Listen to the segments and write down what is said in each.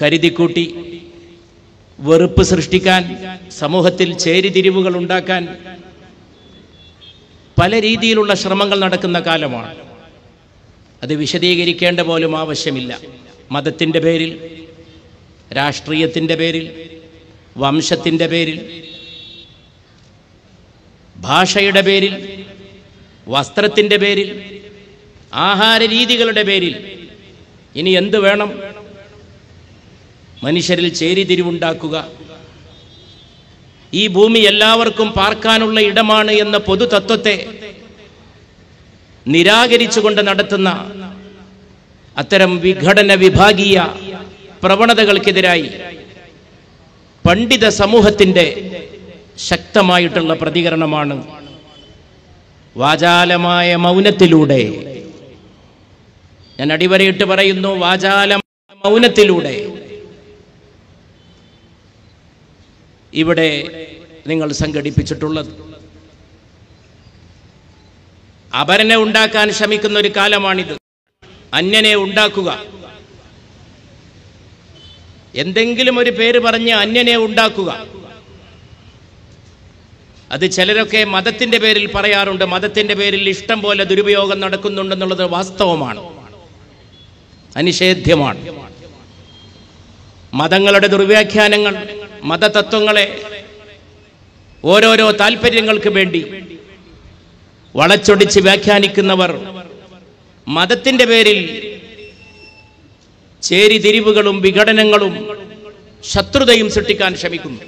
കരുതിക്കൂട്ടി വെറുപ്പ് സൃഷ്ടിക്കാൻ സമൂഹത്തിൽ ചേരിതിരിവുകൾ ഉണ്ടാക്കാൻ പല രീതിയിലുള്ള ശ്രമങ്ങൾ നടക്കുന്ന കാലമാണ് അത് വിശദീകരിക്കേണ്ട പോലും ആവശ്യമില്ല മതത്തിൻ്റെ പേരിൽ രാഷ്ട്രീയത്തിൻ്റെ പേരിൽ വംശത്തിൻ്റെ പേരിൽ ഭാഷയുടെ പേരിൽ വസ്ത്രത്തിൻ്റെ പേരിൽ ആഹാര രീതികളുടെ പേരിൽ ഇനി എന്ത് വേണം മനുഷ്യരിൽ ചേരിതിരിവുണ്ടാക്കുക ഈ ഭൂമി എല്ലാവർക്കും പാർക്കാനുള്ള ഇടമാണ് എന്ന പൊതുതത്വത്തെ നിരാകരിച്ചുകൊണ്ട് നടത്തുന്ന അത്തരം വിഘടന വിഭാഗീയ പ്രവണതകൾക്കെതിരായി പണ്ഡിത സമൂഹത്തിൻ്റെ ശക്തമായിട്ടുള്ള പ്രതികരണമാണ് വാചാലമായ മൗനത്തിലൂടെ ഞാൻ അടിവരയിട്ട് പറയുന്നു വാചാല മൗനത്തിലൂടെ ഇവിടെ നിങ്ങൾ സംഘടിപ്പിച്ചിട്ടുള്ളത് അപരനെ ഉണ്ടാക്കാൻ ശ്രമിക്കുന്ന ഒരു കാലമാണിത് അന്യനെ ഉണ്ടാക്കുക എന്തെങ്കിലും ഒരു പേര് പറഞ്ഞ് അന്യനെ ഉണ്ടാക്കുക അത് ചിലരൊക്കെ മതത്തിന്റെ പേരിൽ പറയാറുണ്ട് മതത്തിന്റെ പേരിൽ ഇഷ്ടം പോലെ ദുരുപയോഗം നടക്കുന്നുണ്ടെന്നുള്ളത് വാസ്തവമാണ് അനിഷേധ്യമാണ് മതങ്ങളുടെ ദുർവ്യാഖ്യാനങ്ങൾ മതതത്വങ്ങളെ ഓരോരോ താല്പര്യങ്ങൾക്ക് വേണ്ടി വളച്ചൊടിച്ച് വ്യാഖ്യാനിക്കുന്നവർ മതത്തിൻ്റെ പേരിൽ ചേരിതിരിവുകളും വിഘടനങ്ങളും ശത്രുതയും സൃഷ്ടിക്കാൻ ശ്രമിക്കുന്നു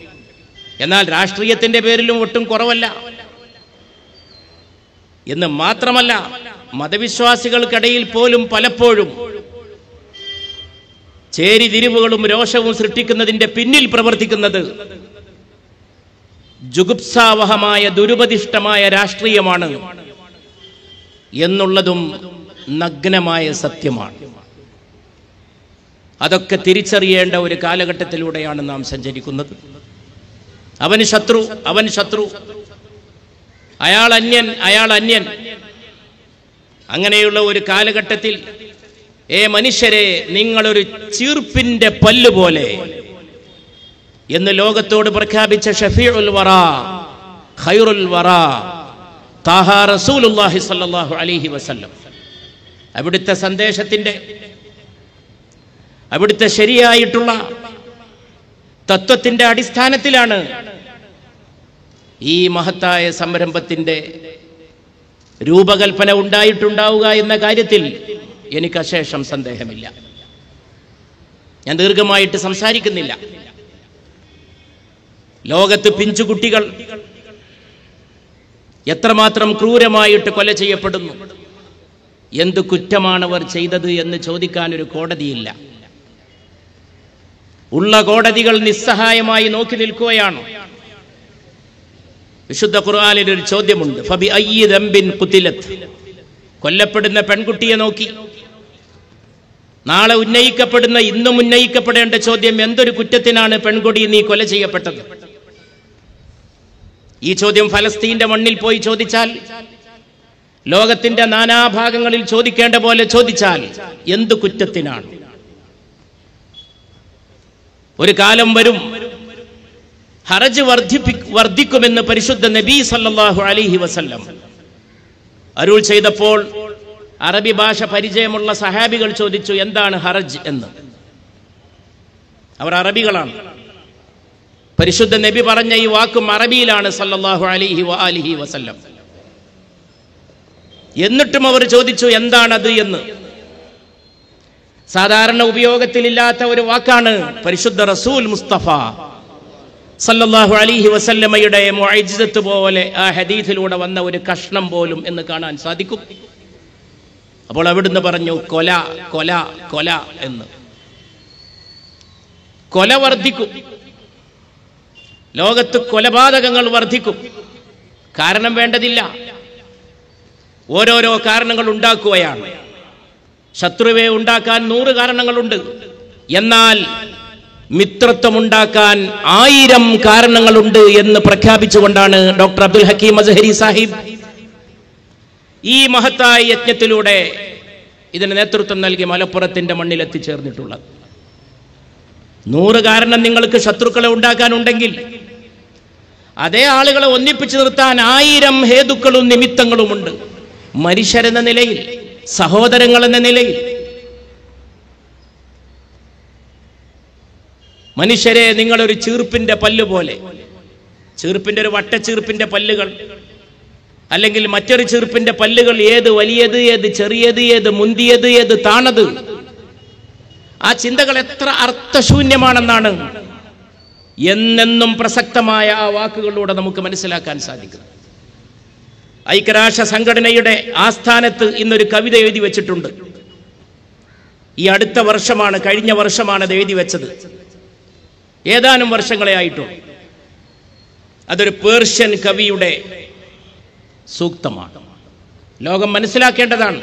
എന്നാൽ രാഷ്ട്രീയത്തിൻ്റെ പേരിലും ഒട്ടും കുറവല്ല എന്ന് മാത്രമല്ല മതവിശ്വാസികൾക്കിടയിൽ പോലും പലപ്പോഴും ചേരിതിരിവുകളും രോഷവും സൃഷ്ടിക്കുന്നതിന്റെ പിന്നിൽ പ്രവർത്തിക്കുന്നത് ജുഗുപ്സാവഹമായ ദുരുപതിഷ്ഠമായ രാഷ്ട്രീയമാണ് എന്നുള്ളതും നഗ്നമായ സത്യമാണ് അതൊക്കെ തിരിച്ചറിയേണ്ട ഒരു കാലഘട്ടത്തിലൂടെയാണ് നാം സഞ്ചരിക്കുന്നത് അവൻ ശത്രു അവൻ ശത്രു അയാൾ അന്യൻ അയാൾ അന്യൻ അങ്ങനെയുള്ള ഒരു കാലഘട്ടത്തിൽ ഏ മനുഷ്യരെ നിങ്ങളൊരു ചീർപ്പിന്റെ പല്ല് പോലെ എന്ന് ലോകത്തോട് പ്രഖ്യാപിച്ച ഷഫീഉൽ വറ ഖൈറുൽ വറ താഹ റസൂലുല്ലാഹി സല്ലല്ലാഹു അലൈഹി വസല്ലം അവിടുത്തെ സന്ദേശത്തിന്റെ അവിടുത്തെ ശരിയായിട്ടുള്ള തത്വത്തിന്റെ അടിസ്ഥാനത്തിലാണ് ഈ മഹത്തായ സംരംഭത്തിന്റെ രൂപകൽപ്പന ഉണ്ടായിട്ടുണ്ടാവുക എന്ന കാര്യത്തിൽ എനിക്ക് അശേഷം സന്ദേഹമില്ല ഞാൻ ദീർഘമായിട്ട് സംസാരിക്കുന്നില്ല ലോകത്ത് പിഞ്ചു കുട്ടികൾ എത്രമാത്രം ക്രൂരമായിട്ട് കൊല ചെയ്യപ്പെടുന്നു എന്ത് അവർ ചെയ്തത് എന്ന് ചോദിക്കാൻ ഒരു കോടതിയില്ല ഉള്ള കോടതികൾ നിസ്സഹായമായി നോക്കി നിൽക്കുകയാണ് വിശുദ്ധ ഖുർആാനിൽ ഒരു ചോദ്യമുണ്ട് ഫബി കൊല്ലപ്പെടുന്ന പെൺകുട്ടിയെ നോക്കി നാളെ ഉന്നയിക്കപ്പെടുന്ന ഇന്നും ഉന്നയിക്കപ്പെടേണ്ട ചോദ്യം എന്തൊരു കുറ്റത്തിനാണ് പെൺകുടി നീ കൊല ചെയ്യപ്പെട്ടത് ഈ ചോദ്യം ഫലസ്തീന്റെ മണ്ണിൽ പോയി ചോദിച്ചാൽ ലോകത്തിന്റെ നാനാഭാഗങ്ങളിൽ ചോദിക്കേണ്ട പോലെ ചോദിച്ചാൽ എന്തു കുറ്റത്തിനാണ് ഒരു കാലം വരും ഹറജ് വർദ്ധിപ്പി വർദ്ധിക്കുമെന്ന് പരിശുദ്ധ നബി സല്ലാഹു അലിഹി വസല്ലം അരുൾ ചെയ്തപ്പോൾ അറബി ഭാഷ പരിചയമുള്ള സഹാബികൾ ചോദിച്ചു എന്താണ് ഹറജ് എന്ന് അവർ അറബികളാണ് പരിശുദ്ധ നബി പറഞ്ഞ ഈ വാക്കും അറബിയിലാണ് സല്ലല്ലാഹു അലിഹി വ അലിഹി വസല്ലം എന്നിട്ടും അവർ ചോദിച്ചു എന്താണത് എന്ന് സാധാരണ ഉപയോഗത്തിലില്ലാത്ത ഒരു വാക്കാണ് പരിശുദ്ധ റസൂൽ മുസ്തഫ സല്ലല്ലാഹു അലിഹി വസല്ലമയുടെ മൊഴിജിതത്ത് പോലെ ആ ഹദീഥിലൂടെ വന്ന ഒരു കഷ്ണം പോലും എന്ന് കാണാൻ സാധിക്കും അപ്പോൾ അവിടുന്ന് പറഞ്ഞു കൊല കൊല കൊല എന്ന് കൊല വർദ്ധിക്കും ലോകത്ത് കൊലപാതകങ്ങൾ വർദ്ധിക്കും കാരണം വേണ്ടതില്ല ഓരോരോ കാരണങ്ങൾ ഉണ്ടാക്കുകയാണ് ശത്രുവെ ഉണ്ടാക്കാൻ നൂറ് കാരണങ്ങളുണ്ട് എന്നാൽ മിത്രത്വമുണ്ടാക്കാൻ ആയിരം കാരണങ്ങളുണ്ട് എന്ന് പ്രഖ്യാപിച്ചുകൊണ്ടാണ് ഡോക്ടർ അബ്ദുൽ ഹക്കീം അസഹരി സാഹിബ് ഈ മഹത്തായ യജ്ഞത്തിലൂടെ ഇതിന് നേതൃത്വം നൽകി മലപ്പുറത്തിന്റെ മണ്ണിൽ എത്തിച്ചേർന്നിട്ടുള്ളത് നൂറ് കാരണം നിങ്ങൾക്ക് ശത്രുക്കളെ ഉണ്ടാക്കാനുണ്ടെങ്കിൽ അതേ ആളുകളെ ഒന്നിപ്പിച്ചു നിർത്താൻ ആയിരം ഹേതുക്കളും നിമിത്തങ്ങളുമുണ്ട് മനുഷ്യരെന്ന നിലയിൽ സഹോദരങ്ങൾ എന്ന നിലയിൽ മനുഷ്യരെ നിങ്ങളൊരു ചീർപ്പിന്റെ പല്ല് പോലെ ഒരു വട്ടച്ചീർപ്പിന്റെ പല്ലുകൾ അല്ലെങ്കിൽ മറ്റൊരു ചെറുപ്പിന്റെ പല്ലുകൾ ഏത് വലിയത് ഏത് ചെറിയത് ഏത് മുന്തിയത് ഏത് താണത് ആ ചിന്തകൾ എത്ര അർത്ഥശൂന്യമാണെന്നാണ് എന്നെന്നും പ്രസക്തമായ ആ വാക്കുകളിലൂടെ നമുക്ക് മനസ്സിലാക്കാൻ സാധിക്കും ഐക്യരാഷ്ട്ര സംഘടനയുടെ ആസ്ഥാനത്ത് ഇന്നൊരു കവിത എഴുതി വെച്ചിട്ടുണ്ട് ഈ അടുത്ത വർഷമാണ് കഴിഞ്ഞ വർഷമാണ് അത് എഴുതി വെച്ചത് ഏതാനും വർഷങ്ങളെ ആയിട്ടുള്ളൂ അതൊരു പേർഷ്യൻ കവിയുടെ സൂക്തമാണ് ലോകം മനസ്സിലാക്കേണ്ടതാണ്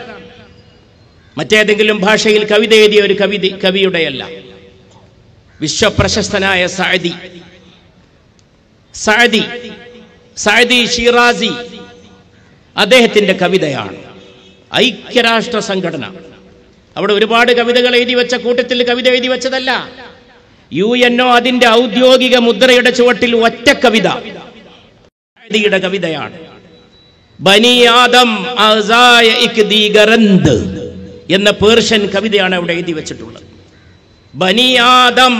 മറ്റേതെങ്കിലും ഭാഷയിൽ കവിത എഴുതിയ ഒരു കവിത കവിയുടെയല്ല വിശ്വപ്രശസ്തനായ സായദി സായദി സായദി ഷിറാസി അദ്ദേഹത്തിൻ്റെ കവിതയാണ് ഐക്യരാഷ്ട്ര സംഘടന അവിടെ ഒരുപാട് കവിതകൾ എഴുതി വെച്ച കൂട്ടത്തിൽ കവിത എഴുതി വെച്ചതല്ല യു ഒ അതിൻ്റെ ഔദ്യോഗിക മുദ്രയുടെ ചുവട്ടിൽ ഒറ്റ കവിത കവിതയാണ് ബനിയാദം എന്ന പേർഷ്യൻ കവിതയാണ് അവിടെ എഴുതി വെച്ചിട്ടുള്ളത് ബനിയാദം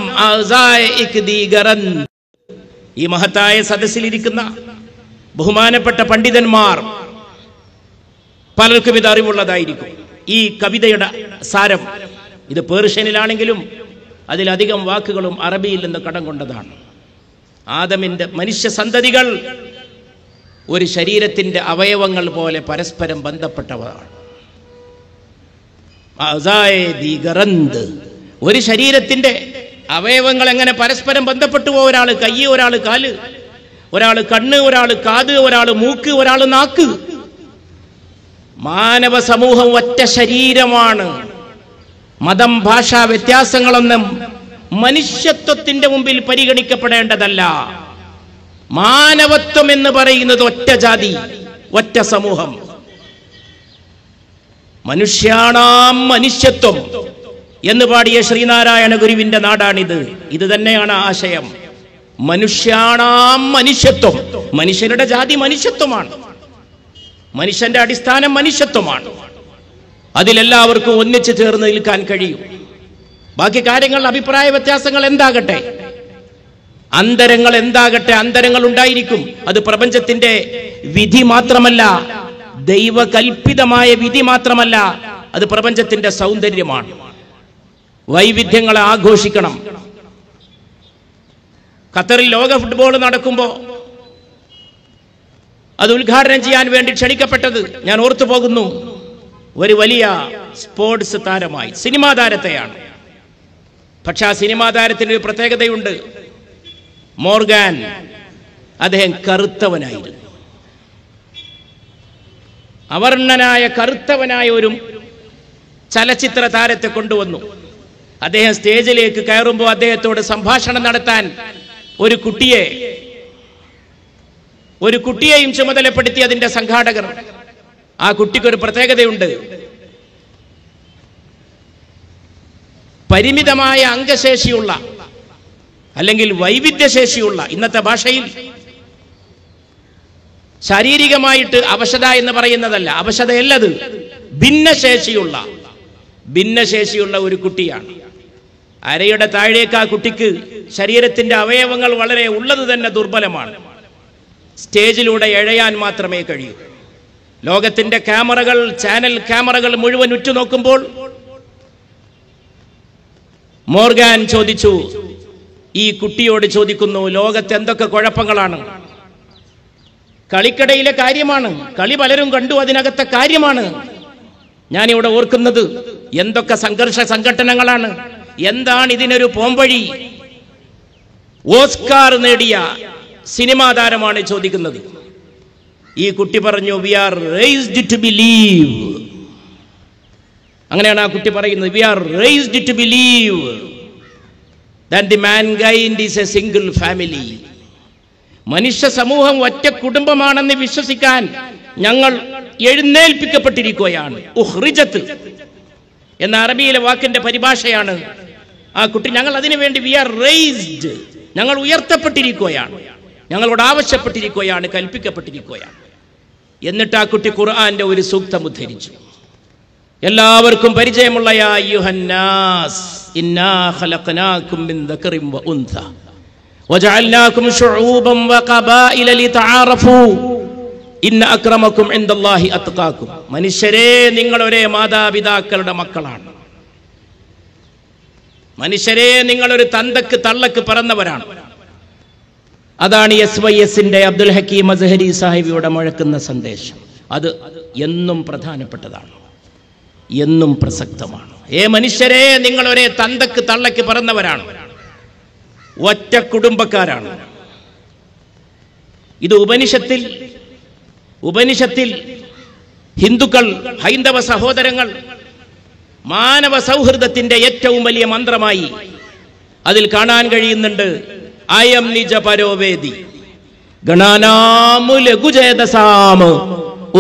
ഈ മഹത്തായ ഇരിക്കുന്ന ബഹുമാനപ്പെട്ട പണ്ഡിതന്മാർ പലർക്കും ഇത് അറിവുള്ളതായിരിക്കും ഈ കവിതയുടെ സാരം ഇത് പേർഷ്യനിലാണെങ്കിലും അതിലധികം വാക്കുകളും അറബിയിൽ നിന്ന് കടം കൊണ്ടതാണ് ആദമിന്റെ മനുഷ്യ സന്തതികൾ ഒരു ശരീരത്തിൻ്റെ അവയവങ്ങൾ പോലെ പരസ്പരം ബന്ധപ്പെട്ടവരാണ് ഒരു ശരീരത്തിൻ്റെ അവയവങ്ങൾ എങ്ങനെ പരസ്പരം ബന്ധപ്പെട്ടു പോകും ഒരാൾ കൈ ഒരാൾ കാല് ഒരാൾ കണ്ണ് ഒരാൾ കാത് ഒരാൾ മൂക്ക് ഒരാൾ നാക്ക് മാനവ സമൂഹം ഒറ്റ ശരീരമാണ് മതം ഭാഷ വ്യത്യാസങ്ങളൊന്നും മനുഷ്യത്വത്തിന്റെ മുമ്പിൽ പരിഗണിക്കപ്പെടേണ്ടതല്ല മാനവത്വം എന്ന് പറയുന്നത് ഒറ്റ ജാതി ഒറ്റ സമൂഹം മനുഷ്യാണാം മനുഷ്യത്വം എന്ന് പാടിയ ശ്രീനാരായണ ഗുരുവിന്റെ നാടാണിത് ഇത് തന്നെയാണ് ആശയം മനുഷ്യാണാം മനുഷ്യത്വം മനുഷ്യരുടെ ജാതി മനുഷ്യത്വമാണ് മനുഷ്യന്റെ അടിസ്ഥാനം മനുഷ്യത്വമാണ് അതിലെല്ലാവർക്കും ഒന്നിച്ചു ചേർന്ന് നിൽക്കാൻ കഴിയും ബാക്കി കാര്യങ്ങൾ അഭിപ്രായ വ്യത്യാസങ്ങൾ എന്താകട്ടെ അന്തരങ്ങൾ എന്താകട്ടെ അന്തരങ്ങൾ ഉണ്ടായിരിക്കും അത് പ്രപഞ്ചത്തിന്റെ വിധി മാത്രമല്ല ദൈവകൽപിതമായ വിധി മാത്രമല്ല അത് പ്രപഞ്ചത്തിന്റെ സൗന്ദര്യമാണ് വൈവിധ്യങ്ങളെ ആഘോഷിക്കണം ഖത്തറിൽ ലോക ഫുട്ബോൾ നടക്കുമ്പോൾ അത് ഉദ്ഘാടനം ചെയ്യാൻ വേണ്ടി ക്ഷണിക്കപ്പെട്ടത് ഞാൻ ഓർത്തു പോകുന്നു ഒരു വലിയ സ്പോർട്സ് താരമായി സിനിമാ താരത്തെയാണ് പക്ഷെ ആ സിനിമാ താരത്തിന് ഒരു പ്രത്യേകതയുണ്ട് മോർഗാൻ അദ്ദേഹം കറുത്തവനായിരുന്നു അവർണനായ കറുത്തവനായ ഒരു ചലച്ചിത്ര താരത്തെ കൊണ്ടുവന്നു അദ്ദേഹം സ്റ്റേജിലേക്ക് കയറുമ്പോൾ അദ്ദേഹത്തോട് സംഭാഷണം നടത്താൻ ഒരു കുട്ടിയെ ഒരു കുട്ടിയെയും ചുമതലപ്പെടുത്തി അതിന്റെ സംഘാടകർ ആ കുട്ടിക്കൊരു പ്രത്യേകതയുണ്ട് പരിമിതമായ അംഗശേഷിയുള്ള അല്ലെങ്കിൽ വൈവിധ്യശേഷിയുള്ള ഇന്നത്തെ ഭാഷയിൽ ശാരീരികമായിട്ട് അവശത എന്ന് പറയുന്നതല്ല അവശതയല്ലത് ഭിന്നശേഷിയുള്ള ഭിന്നശേഷിയുള്ള ഒരു കുട്ടിയാണ് അരയുടെ താഴേക്ക് ആ കുട്ടിക്ക് ശരീരത്തിന്റെ അവയവങ്ങൾ വളരെ ഉള്ളത് തന്നെ ദുർബലമാണ് സ്റ്റേജിലൂടെ എഴയാൻ മാത്രമേ കഴിയൂ ലോകത്തിന്റെ ക്യാമറകൾ ചാനൽ ക്യാമറകൾ മുഴുവൻ ഉറ്റുനോക്കുമ്പോൾ മോർഗാൻ ചോദിച്ചു ഈ കുട്ടിയോട് ചോദിക്കുന്നു ലോകത്ത് എന്തൊക്കെ കുഴപ്പങ്ങളാണ് കളിക്കടയിലെ കാര്യമാണ് കളി പലരും കണ്ടു അതിനകത്തെ കാര്യമാണ് ഞാനിവിടെ ഓർക്കുന്നത് എന്തൊക്കെ സംഘർഷ സംഘടനകളാണ് എന്താണ് ഇതിനൊരു പോംവഴി ഓസ്കാർ നേടിയ സിനിമാ താരമാണ് ചോദിക്കുന്നത് ഈ കുട്ടി പറഞ്ഞു we are raised to believe അങ്ങനെയാണ് ആ കുട്ടി പറയുന്നത് we are raised to believe that the mankind is a single family. മനുഷ്യ സമൂഹം ഒറ്റ കുടുംബമാണെന്ന് വിശ്വസിക്കാൻ ഞങ്ങൾ എഴുന്നേൽപ്പിക്കപ്പെട്ടിരിക്കുകയാണ് ഉഹ്റിജത്ത് എന്ന അറബിയിലെ വാക്കിന്റെ പരിഭാഷയാണ് ആ കുട്ടി ഞങ്ങൾ അതിനു വേണ്ടി വി ആർ റേസ്ഡ് ഞങ്ങൾ ഉയർത്തപ്പെട്ടിരിക്കുകയാണ് ഞങ്ങളോട് ആവശ്യപ്പെട്ടിരിക്കുകയാണ് കൽപ്പിക്കപ്പെട്ടിരിക്കുകയാണ് എന്നിട്ട് ആ കുട്ടി ഖുർആന്റെ ഒരു സൂക്തം ഉദ്ധരിച്ചു എല്ലാവർക്കും പരിചയമുള്ള മനുഷ്യരെ നിങ്ങൾ ഒരേ മാതാപിതാക്കളുടെ മക്കളാണ് മനുഷ്യരെ നിങ്ങൾ ഒരു തന്തക്ക് തള്ളക്ക് പറന്നവരാണ് അതാണ് എസ് വൈ എസിന്റെ അബ്ദുൽ ഹക്കീം അസഹരി സാഹിബിയുടെ മുഴക്കുന്ന സന്ദേശം അത് എന്നും പ്രധാനപ്പെട്ടതാണ് എന്നും പ്രസക്തമാണ് ഏ മനുഷ്യരെ നിങ്ങൾ ഒരേ തന്തക്ക് തള്ളക്ക് പറന്നവരാണ് ഒറ്റ കുടുംബക്കാരാണ് ഇത് ഉപനിഷത്തിൽ ഉപനിഷത്തിൽ ഹിന്ദുക്കൾ ഹൈന്ദവ സഹോദരങ്ങൾ മാനവ സൗഹൃദത്തിന്റെ ഏറ്റവും വലിയ മന്ത്രമായി അതിൽ കാണാൻ കഴിയുന്നുണ്ട് അയം നിജ പരോവേദി ഗണാനാമു ലഘുചേതസാമ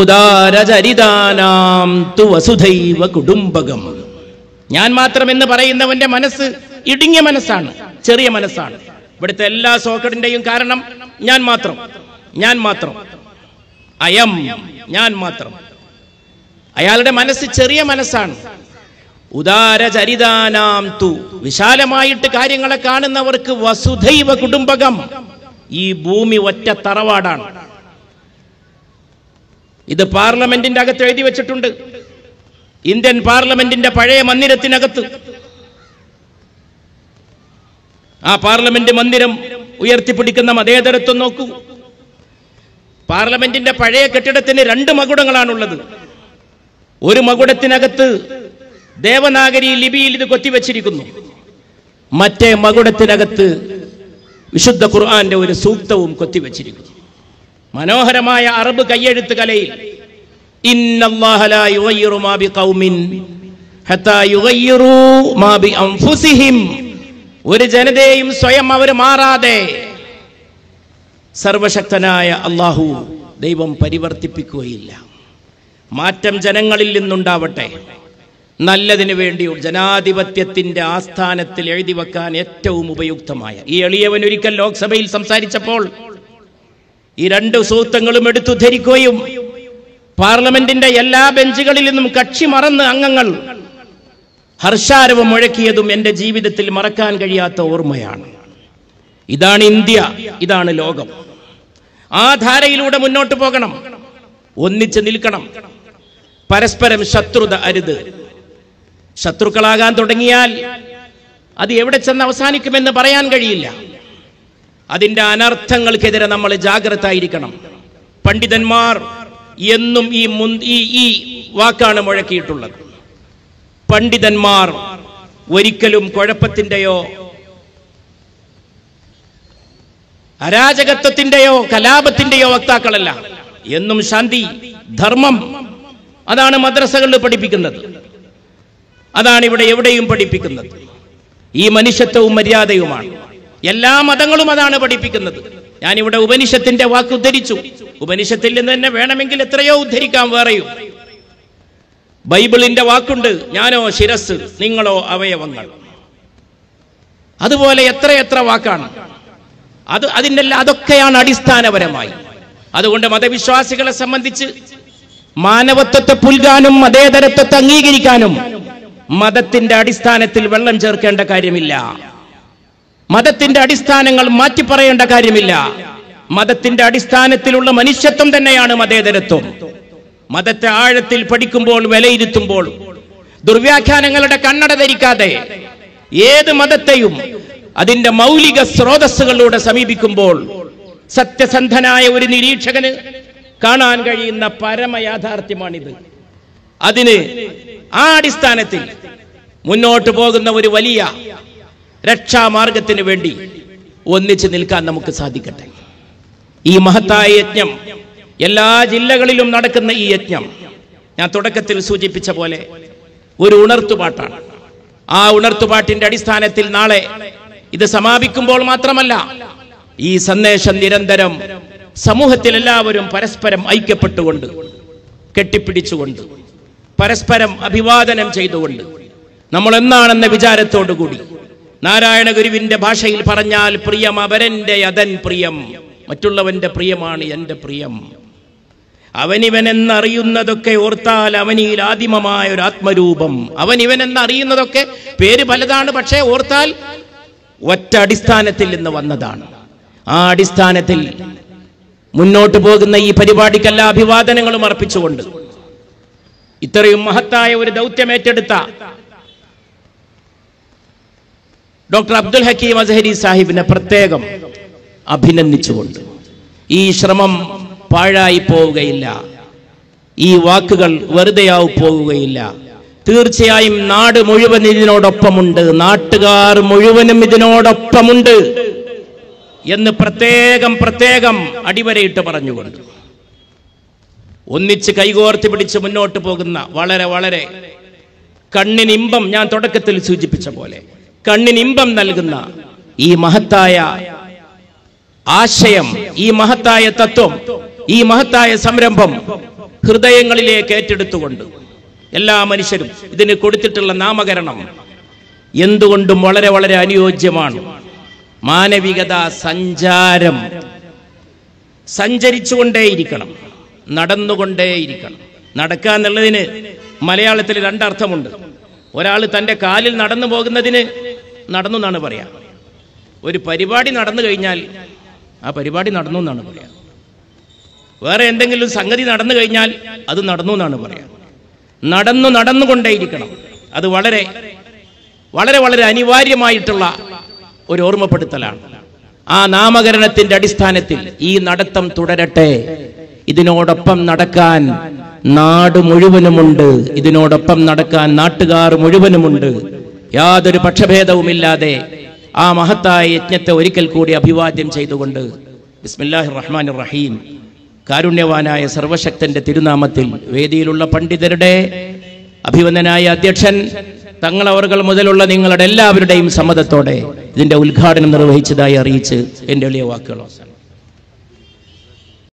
ഉദാരചരിതാനാം തു വസുധൈവ കുടുംബകം ഞാൻ മാത്രം എന്ന് പറയുന്നവന്റെ മനസ്സ് ഇടുങ്ങിയ മനസ്സാണ് ചെറിയ മനസ്സാണ് ഇവിടുത്തെ എല്ലാ സോക്കറ്റിന്റെയും കാരണം ഞാൻ മാത്രം ഞാൻ മാത്രം അയം ഞാൻ മാത്രം അയാളുടെ മനസ്സ് ചെറിയ മനസ്സാണ് ഉദാരചരിതാനാം തു വിശാലമായിട്ട് കാര്യങ്ങളെ കാണുന്നവർക്ക് വസുധൈവ കുടുംബകം ഈ ഭൂമി ഒറ്റ തറവാടാണ് ഇത് പാർലമെന്റിന്റെ അകത്ത് എഴുതി വെച്ചിട്ടുണ്ട് ഇന്ത്യൻ പാർലമെന്റിന്റെ പഴയ മന്ദിരത്തിനകത്ത് ആ പാർലമെന്റ് മന്ദിരം ഉയർത്തിപ്പിടിക്കുന്ന മതേതരത്വം നോക്കൂ പാർലമെന്റിന്റെ പഴയ കെട്ടിടത്തിന് രണ്ട് മകുടങ്ങളാണുള്ളത് ഒരു മകുടത്തിനകത്ത് ദേവനാഗരി ലിപിയിൽ ഇത് കൊത്തിവെച്ചിരിക്കുന്നു മറ്റേ മകുടത്തിനകത്ത് വിശുദ്ധ ഖുർആന്റെ ഒരു സൂക്തവും കൊത്തിവെച്ചിരിക്കുന്നു മനോഹരമായ അറബ് കയ്യെഴുത്ത് കലയിൽ ഒരു ജനതയും സ്വയം അവർ മാറാതെ സർവശക്തനായ അള്ളാഹു ദൈവം പരിവർത്തിപ്പിക്കുകയില്ല മാറ്റം ജനങ്ങളിൽ നിന്നുണ്ടാവട്ടെ നല്ലതിന് വേണ്ടി ജനാധിപത്യത്തിന്റെ ആസ്ഥാനത്തിൽ എഴുതി വെക്കാൻ ഏറ്റവും ഉപയുക്തമായ ഈ എളിയവൻ ഒരിക്കൽ ലോക്സഭയിൽ സംസാരിച്ചപ്പോൾ ഈ രണ്ട് സൂത്രങ്ങളും എടുത്തു ധരിക്കുകയും പാർലമെന്റിന്റെ എല്ലാ ബെഞ്ചുകളിൽ നിന്നും കക്ഷി മറന്ന് അംഗങ്ങൾ ഹർഷാരവം മുഴക്കിയതും എൻ്റെ ജീവിതത്തിൽ മറക്കാൻ കഴിയാത്ത ഓർമ്മയാണ് ഇതാണ് ഇന്ത്യ ഇതാണ് ലോകം ആ ധാരയിലൂടെ മുന്നോട്ട് പോകണം ഒന്നിച്ച് നിൽക്കണം പരസ്പരം ശത്രുത അരുത് ശത്രുക്കളാകാൻ തുടങ്ങിയാൽ അത് എവിടെ ചെന്ന് അവസാനിക്കുമെന്ന് പറയാൻ കഴിയില്ല അതിന്റെ അനർത്ഥങ്ങൾക്കെതിരെ നമ്മൾ ജാഗ്രത ആയിരിക്കണം പണ്ഡിതന്മാർ എന്നും ഈ മുന്തി ഈ വാക്കാണ് മുഴക്കിയിട്ടുള്ളത് പണ്ഡിതന്മാർ ഒരിക്കലും കുഴപ്പത്തിൻ്റെയോ അരാജകത്വത്തിൻ്റെയോ കലാപത്തിൻ്റെയോ വക്താക്കളല്ല എന്നും ശാന്തി ധർമ്മം അതാണ് മദ്രസകളിൽ പഠിപ്പിക്കുന്നത് അതാണ് ഇവിടെ എവിടെയും പഠിപ്പിക്കുന്നത് ഈ മനുഷ്യത്വവും മര്യാദയുമാണ് എല്ലാ മതങ്ങളും അതാണ് പഠിപ്പിക്കുന്നത് ഞാൻ ഇവിടെ ഉപനിഷത്തിന്റെ വാക്ക് ഉദ്ധരിച്ചു ഉപനിഷത്തിൽ നിന്ന് തന്നെ വേണമെങ്കിൽ എത്രയോ ഉദ്ധരിക്കാം വേറെയും ബൈബിളിന്റെ വാക്കുണ്ട് ഞാനോ ശിരസ് നിങ്ങളോ അവയവങ്ങൾ അതുപോലെ എത്രയെത്ര വാക്കാണ് അത് അതിൻ്റെ അതൊക്കെയാണ് അടിസ്ഥാനപരമായി അതുകൊണ്ട് മതവിശ്വാസികളെ സംബന്ധിച്ച് മാനവത്വത്തെ പുൽകാനും മതേതരത്വത്തെ അംഗീകരിക്കാനും മതത്തിന്റെ അടിസ്ഥാനത്തിൽ വെള്ളം ചേർക്കേണ്ട കാര്യമില്ല മതത്തിന്റെ അടിസ്ഥാനങ്ങൾ മാറ്റി പറയേണ്ട കാര്യമില്ല മതത്തിന്റെ അടിസ്ഥാനത്തിലുള്ള മനുഷ്യത്വം തന്നെയാണ് മതേതരത്വം മതത്തെ ആഴത്തിൽ പഠിക്കുമ്പോൾ വിലയിരുത്തുമ്പോൾ ദുർവ്യാഖ്യാനങ്ങളുടെ കണ്ണട ധരിക്കാതെ ഏത് മതത്തെയും അതിന്റെ മൗലിക സ്രോതസ്സുകളിലൂടെ സമീപിക്കുമ്പോൾ സത്യസന്ധനായ ഒരു നിരീക്ഷകന് കാണാൻ കഴിയുന്ന പരമയാഥാർത്ഥ്യമാണിത് അതിന് ആ അടിസ്ഥാനത്തിൽ മുന്നോട്ട് പോകുന്ന ഒരു വലിയ രക്ഷാമാർഗത്തിന് വേണ്ടി ഒന്നിച്ച് നിൽക്കാൻ നമുക്ക് സാധിക്കട്ടെ ഈ മഹത്തായ യജ്ഞം എല്ലാ ജില്ലകളിലും നടക്കുന്ന ഈ യജ്ഞം ഞാൻ തുടക്കത്തിൽ സൂചിപ്പിച്ച പോലെ ഒരു ഉണർത്തുപാട്ടാണ് ആ ഉണർത്തുപാട്ടിന്റെ അടിസ്ഥാനത്തിൽ നാളെ ഇത് സമാപിക്കുമ്പോൾ മാത്രമല്ല ഈ സന്ദേശം നിരന്തരം സമൂഹത്തിൽ എല്ലാവരും പരസ്പരം ഐക്യപ്പെട്ടുകൊണ്ട് കെട്ടിപ്പിടിച്ചുകൊണ്ട് പരസ്പരം അഭിവാദനം ചെയ്തുകൊണ്ട് നമ്മൾ എന്നാണെന്ന വിചാരത്തോടു കൂടി നാരായണ ഗുരുവിന്റെ ഭാഷയിൽ പറഞ്ഞാൽ പ്രിയം അവരന്റെ അതൻ പ്രിയം മറ്റുള്ളവന്റെ പ്രിയമാണ് എൻ്റെ പ്രിയം അവനിവനെന്നറിയുന്നതൊക്കെ ഓർത്താൽ അവനിൽ ആദിമമായ ഒരു ആത്മരൂപം അവനിവനെന്നറിയുന്നതൊക്കെ പേര് പലതാണ് പക്ഷേ ഓർത്താൽ ഒറ്റ അടിസ്ഥാനത്തിൽ നിന്ന് വന്നതാണ് ആ അടിസ്ഥാനത്തിൽ മുന്നോട്ട് പോകുന്ന ഈ പരിപാടിക്കെല്ലാ അഭിവാദനങ്ങളും അർപ്പിച്ചുകൊണ്ട് ഇത്രയും മഹത്തായ ഒരു ദൗത്യം ഏറ്റെടുത്ത ഡോക്ടർ അബ്ദുൽ ഹക്കീം അസഹരി സാഹിബിനെ പ്രത്യേകം അഭിനന്ദിച്ചുകൊണ്ട് ഈ ശ്രമം പാഴായി പോവുകയില്ല ഈ വാക്കുകൾ വെറുതെയാവും പോവുകയില്ല തീർച്ചയായും നാട് മുഴുവൻ ഇതിനോടൊപ്പമുണ്ട് നാട്ടുകാർ മുഴുവനും ഇതിനോടൊപ്പമുണ്ട് എന്ന് പ്രത്യേകം പ്രത്യേകം അടിവരയിട്ട് പറഞ്ഞുകൊണ്ട് ഒന്നിച്ച് കൈകോർത്തി പിടിച്ച് മുന്നോട്ട് പോകുന്ന വളരെ വളരെ കണ്ണിനിമ്പം ഞാൻ തുടക്കത്തിൽ സൂചിപ്പിച്ച പോലെ കണ്ണിനിമ്പം നൽകുന്ന ഈ മഹത്തായ ആശയം ഈ മഹത്തായ തത്വം ഈ മഹത്തായ സംരംഭം ഹൃദയങ്ങളിലേക്ക് ഏറ്റെടുത്തുകൊണ്ട് എല്ലാ മനുഷ്യരും ഇതിന് കൊടുത്തിട്ടുള്ള നാമകരണം എന്തുകൊണ്ടും വളരെ വളരെ അനുയോജ്യമാണ് മാനവികത സഞ്ചാരം സഞ്ചരിച്ചുകൊണ്ടേയിരിക്കണം നടന്നുകൊണ്ടേയിരിക്കണം നടക്കുക എന്നുള്ളതിന് മലയാളത്തിൽ രണ്ടർത്ഥമുണ്ട് ഒരാൾ തൻ്റെ കാലിൽ നടന്നു പോകുന്നതിന് നടന്നു എന്നാണ് പറയാ ഒരു പരിപാടി നടന്നു കഴിഞ്ഞാൽ ആ പരിപാടി നടന്നു എന്നാണ് പറയാ വേറെ എന്തെങ്കിലും സംഗതി നടന്നു കഴിഞ്ഞാൽ അത് നടന്നു എന്നാണ് പറയാ നടന്നു നടന്നുകൊണ്ടേയിരിക്കണം അത് വളരെ വളരെ വളരെ അനിവാര്യമായിട്ടുള്ള ഒരു ഓർമ്മപ്പെടുത്തലാണ് ആ നാമകരണത്തിന്റെ അടിസ്ഥാനത്തിൽ ഈ നടത്തം തുടരട്ടെ ഇതിനോടൊപ്പം നടക്കാൻ നാട് മുഴുവനുമുണ്ട് ഇതിനോടൊപ്പം നടക്കാൻ നാട്ടുകാർ മുഴുവനുമുണ്ട് യാതൊരു പക്ഷഭേദവുമില്ലാതെ ആ മഹത്തായ യജ്ഞത്തെ ഒരിക്കൽ കൂടി അഭിവാദ്യം ചെയ്തുകൊണ്ട് ബിസ്മില്ലാഹി റഹ്മാൻ റഹീം കാരുണ്യവാനായ സർവശക്തന്റെ തിരുനാമത്തിൽ വേദിയിലുള്ള പണ്ഡിതരുടെ അഭിവന്ദനായ അധ്യക്ഷൻ തങ്ങളവറുകൾ മുതലുള്ള നിങ്ങളുടെ എല്ലാവരുടെയും സമ്മതത്തോടെ ഇതിന്റെ ഉദ്ഘാടനം നിർവഹിച്ചതായി അറിയിച്ച് എന്റെ എളിയ വാക്കുകൾ